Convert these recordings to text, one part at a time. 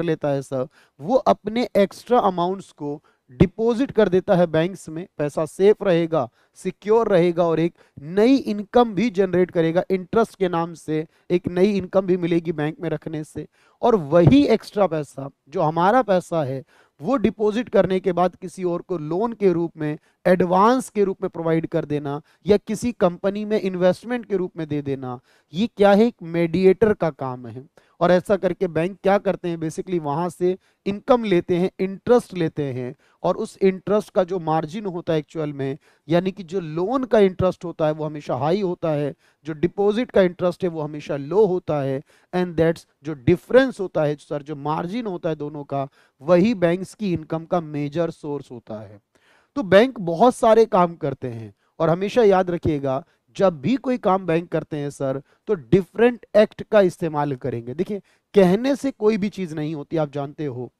कर लेता है सर वो अपने एक्स्ट्रा अमाउंट्स को डिपॉजिट कर देता है बैंक्स में पैसा सेफ रहेगा सिक्योर रहेगा और एक नई इनकम भी जनरेट करेगा इंटरेस्ट के नाम से एक नई इनकम भी मिलेगी बैंक में रखने से और वही एक्स्ट्रा पैसा जो हमारा पैसा है वो डिपॉजिट करने के बाद किसी और को लोन के रूप में एडवांस के रूप में प्रोवाइड कर देना या किसी कंपनी में इन्वेस्टमेंट के रूप में दे देना ये क्या है एक मेडिएटर का काम है और ऐसा करके बैंक क्या करते हैं बेसिकली वहां से इनकम लेते हैं इंटरेस्ट लेते हैं और उस इंटरेस्ट का जो मार्जिन होता है एक्चुअल में यानी कि जो लोन का इंटरेस्ट होता है वो हमेशा हाई होता है जो डिपॉजिट का इंटरेस्ट है वो हमेशा लो होता है एंड दैट्स जो डिफरेंस होता है सर जो मार्जिन होता है दोनों का वही बैंक्स की इनकम का मेजर सोर्स होता है तो बैंक बहुत सारे काम करते हैं और हमेशा याद रखिएगा जब भी कोई काम बैंक करते हैं सर तो डिफरेंट एक्ट का इस्तेमाल करेंगे देखिए कहने से कोई भी चीज़ नहीं होती आप जानते हो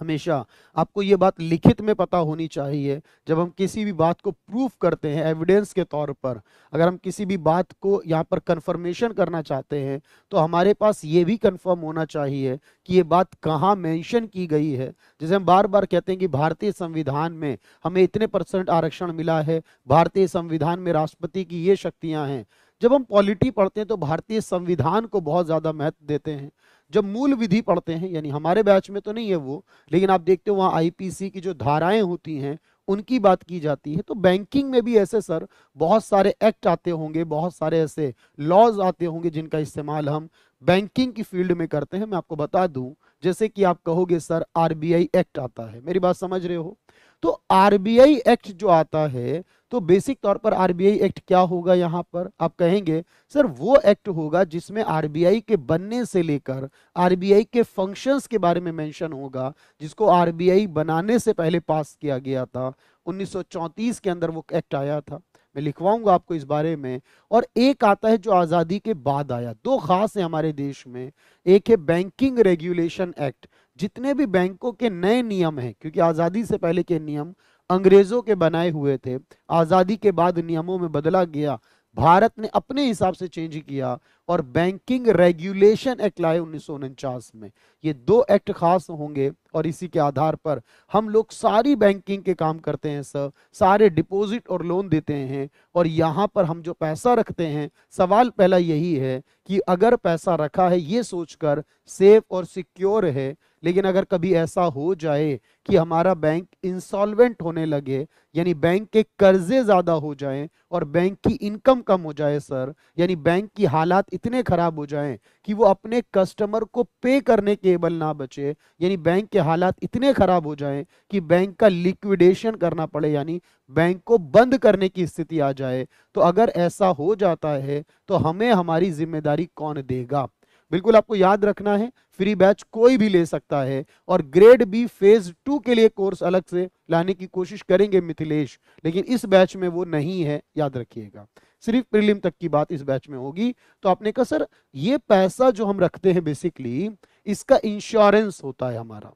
हमेशा आपको ये बात लिखित में पता होनी चाहिए जब हम किसी भी बात को प्रूफ करते हैं एविडेंस के तौर पर अगर हम किसी भी बात को यहाँ पर कंफर्मेशन करना चाहते हैं तो हमारे पास ये भी कंफर्म होना चाहिए कि ये बात कहाँ मेंशन की गई है जैसे हम बार बार कहते हैं कि भारतीय संविधान में हमें इतने परसेंट आरक्षण मिला है भारतीय संविधान में राष्ट्रपति की ये शक्तियाँ हैं जब हम पॉलिटी पढ़ते हैं तो भारतीय संविधान को बहुत ज़्यादा महत्व देते हैं जब मूल विधि पढ़ते हैं यानी हमारे बैच में तो नहीं है वो लेकिन आप देखते हो वहाँ आईपीसी की जो धाराएं होती हैं उनकी बात की जाती है तो बैंकिंग में भी ऐसे सर बहुत सारे एक्ट आते होंगे बहुत सारे ऐसे लॉज आते होंगे जिनका इस्तेमाल हम बैंकिंग की फील्ड में करते हैं मैं आपको बता दूं जैसे कि आप कहोगे सर आरबीआई एक्ट आता है मेरी बात समझ रहे हो तो आरबीआई एक्ट जो आता है तो बेसिक तौर पर आरबीआई एक्ट क्या होगा यहाँ पर आप कहेंगे सर वो एक्ट होगा जिसमें आरबीआई के बनने से लेकर आरबीआई के फंक्शंस के बारे में मेंशन होगा जिसको आरबीआई बनाने से पहले पास किया गया था 1934 के अंदर वो एक्ट आया था मैं लिखवाऊंगा आपको इस बारे में और एक आता है जो आज़ादी के बाद आया दो खास है हमारे देश में एक है बैंकिंग रेगुलेशन एक्ट जितने भी बैंकों के नए नियम हैं क्योंकि आज़ादी से पहले के नियम अंग्रेज़ों के बनाए हुए थे आज़ादी के बाद नियमों में बदला गया भारत ने अपने हिसाब से चेंज किया और बैंकिंग रेगुलेशन एक्ट लाए उन्नीस में ये दो एक्ट खास होंगे और इसी के आधार पर हम लोग सारी बैंकिंग के काम करते हैं सर सारे डिपॉजिट और लोन देते हैं और यहाँ पर हम जो पैसा रखते हैं सवाल पहला यही है कि अगर पैसा रखा है ये सोचकर सेफ और सिक्योर है लेकिन अगर कभी ऐसा हो जाए कि हमारा बैंक इंसॉल्वेंट होने लगे यानी बैंक के कर्जे ज़्यादा हो जाएं और बैंक की इनकम कम हो जाए सर यानी बैंक की हालात इतने ख़राब हो जाएं कि वो अपने कस्टमर को पे करने केबल ना बचे यानी बैंक के हालात इतने ख़राब हो जाएं कि बैंक का लिक्विडेशन करना पड़े यानी बैंक को बंद करने की स्थिति आ जाए तो अगर ऐसा हो जाता है तो हमें हमारी जिम्मेदारी कौन देगा बिल्कुल आपको याद रखना है फ्री बैच कोई भी ले सकता है और ग्रेड बी फेज टू के लिए कोर्स अलग से लाने की कोशिश करेंगे मिथिलेश लेकिन इस बैच में वो नहीं है याद रखिएगा सिर्फ प्रीलिम तक की बात इस बैच में होगी तो आपने कहा सर ये पैसा जो हम रखते हैं बेसिकली इसका इंश्योरेंस होता है हमारा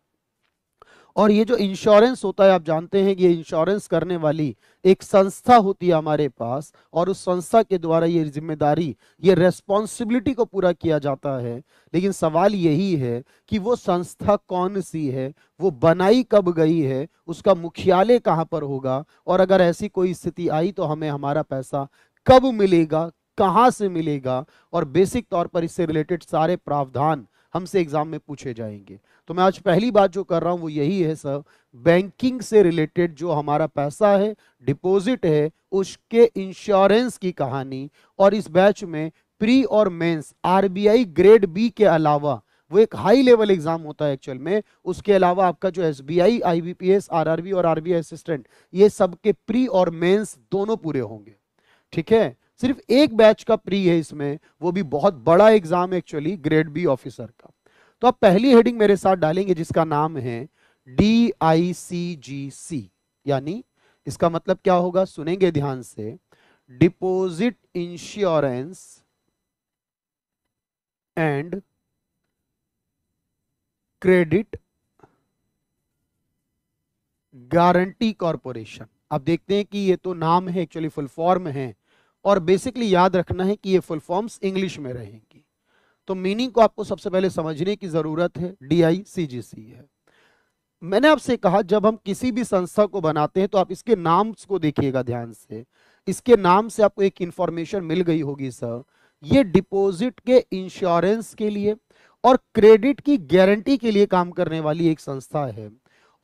और ये जो इंश्योरेंस होता है आप जानते हैं कि ये इंश्योरेंस करने वाली एक संस्था होती है हमारे पास और उस संस्था के द्वारा ये जिम्मेदारी ये रेस्पॉन्सिबिलिटी को पूरा किया जाता है लेकिन सवाल यही है कि वो संस्था कौन सी है वो बनाई कब गई है उसका मुख्यालय कहाँ पर होगा और अगर ऐसी कोई स्थिति आई तो हमें हमारा पैसा कब मिलेगा कहाँ से मिलेगा और बेसिक तौर पर इससे रिलेटेड सारे प्रावधान हमसे एग्जाम में पूछे जाएंगे तो मैं आज पहली बात जो कर रहा हूं वो यही है सर बैंकिंग से रिलेटेड जो हमारा पैसा है डिपॉजिट है उसके इंश्योरेंस की कहानी और इस बैच में प्री और मेंस आरबीआई ग्रेड बी के अलावा वो एक हाई लेवल एग्जाम होता है एक्चुअल में उसके अलावा आपका जो S B I I B P S R R और आर असिस्टेंट ये सबके प्री और मेन्स दोनों पूरे होंगे ठीक है सिर्फ एक बैच का प्री है इसमें वो भी बहुत बड़ा exam actually grade B officer का तो आप पहली हेडिंग मेरे साथ डालेंगे जिसका नाम है डी आई सी जी सी यानी इसका मतलब क्या होगा सुनेंगे ध्यान से deposit insurance and credit guarantee corporation आप देखते हैं कि ये तो नाम है एक्चुअली फुल फॉर्म है और बेसिकली याद रखना है कि ये फुल फॉर्म्स इंग्लिश में रहेंगी तो मीनिंग को आपको सबसे पहले समझने की ज़रूरत है डी आई सी जी सी है मैंने आपसे कहा जब हम किसी भी संस्था को बनाते हैं तो आप इसके नाम को देखिएगा ध्यान से इसके नाम से आपको एक इंफॉर्मेशन मिल गई होगी सर ये डिपॉजिट के इंश्योरेंस के लिए और क्रेडिट की गारंटी के लिए काम करने वाली एक संस्था है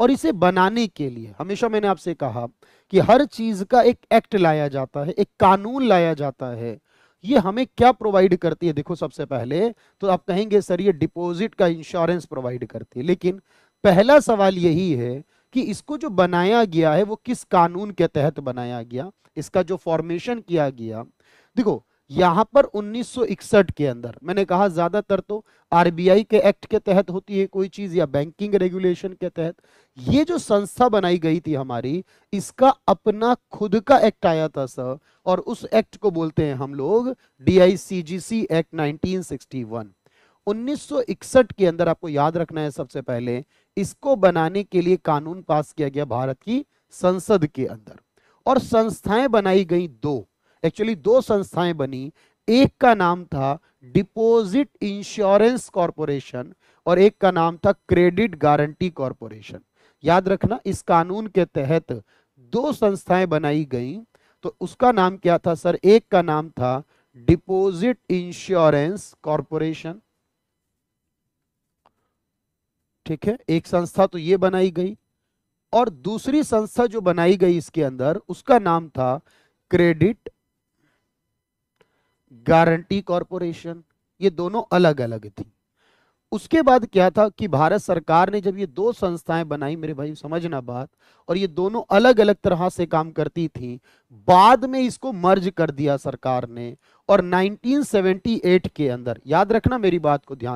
और इसे बनाने के लिए हमेशा मैंने आपसे कहा कि हर चीज का एक एक्ट लाया जाता है एक कानून लाया जाता है ये हमें क्या प्रोवाइड करती है देखो सबसे पहले तो आप कहेंगे सर ये डिपॉजिट का इंश्योरेंस प्रोवाइड करती है लेकिन पहला सवाल यही है कि इसको जो बनाया गया है वो किस कानून के तहत बनाया गया इसका जो फॉर्मेशन किया गया देखो यहां पर 1961 के अंदर मैंने कहा ज्यादातर तो आरबीआई के एक्ट के तहत होती है कोई चीज या बैंकिंग रेगुलेशन के तहत ये जो संस्था बनाई गई थी हमारी इसका अपना खुद का एक्ट आया था सर और उस एक्ट को बोलते हैं हम लोग डीआईसीजीसी एक्ट 1961 1961 के अंदर आपको याद रखना है सबसे पहले इसको बनाने के लिए कानून पास किया गया भारत की संसद के अंदर और संस्थाएं बनाई गई दो एक्चुअली दो संस्थाएं बनी एक का नाम था डिपॉजिट इंश्योरेंस कॉरपोरेशन और एक का नाम था क्रेडिट गारंटी कॉरपोरेशन याद रखना इस कानून के तहत दो संस्थाएं बनाई गई तो उसका नाम क्या था सर एक का नाम था डिपॉजिट इंश्योरेंस कॉरपोरेशन ठीक है एक संस्था तो ये बनाई गई और दूसरी संस्था जो बनाई गई इसके अंदर उसका नाम था क्रेडिट गारंटी कॉरपोरेशन ये दोनों अलग अलग थी उसके बाद क्या था कि भारत सरकार ने जब ये दो संस्थाएं बनाई मेरे भाई समझना बात और ये दोनों अलग अलग तरह से काम करती थी बाद में इसको मर्ज कर दिया सरकार ने और 1978 के अंदर याद रखना मेरी बात को ध्यान